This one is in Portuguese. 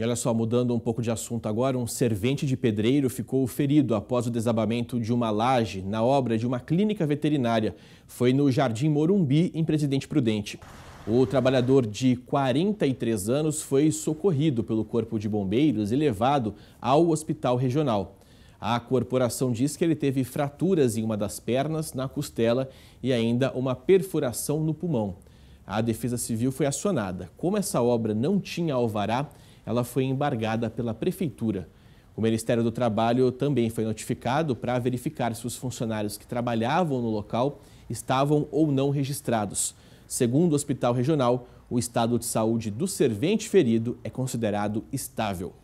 E olha só, mudando um pouco de assunto agora, um servente de pedreiro ficou ferido após o desabamento de uma laje na obra de uma clínica veterinária. Foi no Jardim Morumbi, em Presidente Prudente. O trabalhador de 43 anos foi socorrido pelo Corpo de Bombeiros e levado ao Hospital Regional. A corporação diz que ele teve fraturas em uma das pernas, na costela e ainda uma perfuração no pulmão. A Defesa Civil foi acionada. Como essa obra não tinha alvará, ela foi embargada pela Prefeitura. O Ministério do Trabalho também foi notificado para verificar se os funcionários que trabalhavam no local estavam ou não registrados. Segundo o Hospital Regional, o estado de saúde do servente ferido é considerado estável.